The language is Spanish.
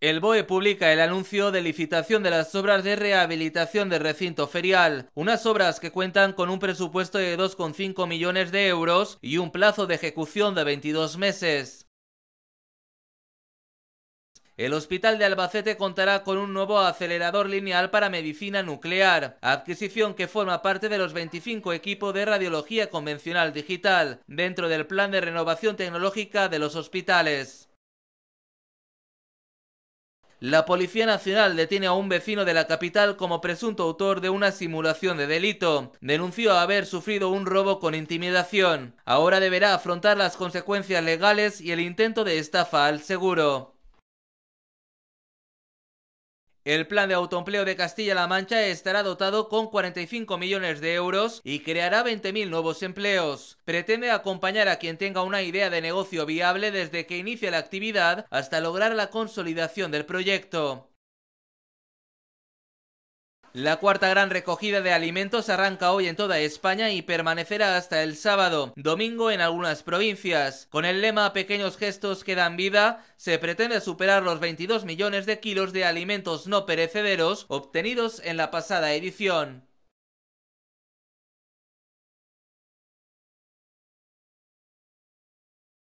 El BOE publica el anuncio de licitación de las obras de rehabilitación del recinto ferial, unas obras que cuentan con un presupuesto de 2,5 millones de euros y un plazo de ejecución de 22 meses. El Hospital de Albacete contará con un nuevo acelerador lineal para medicina nuclear, adquisición que forma parte de los 25 equipos de radiología convencional digital, dentro del plan de renovación tecnológica de los hospitales. La Policía Nacional detiene a un vecino de la capital como presunto autor de una simulación de delito. Denunció haber sufrido un robo con intimidación. Ahora deberá afrontar las consecuencias legales y el intento de estafa al seguro. El plan de autoempleo de Castilla-La Mancha estará dotado con 45 millones de euros y creará 20.000 nuevos empleos. Pretende acompañar a quien tenga una idea de negocio viable desde que inicia la actividad hasta lograr la consolidación del proyecto. La cuarta gran recogida de alimentos arranca hoy en toda España y permanecerá hasta el sábado, domingo en algunas provincias. Con el lema Pequeños gestos que dan vida, se pretende superar los 22 millones de kilos de alimentos no perecederos obtenidos en la pasada edición.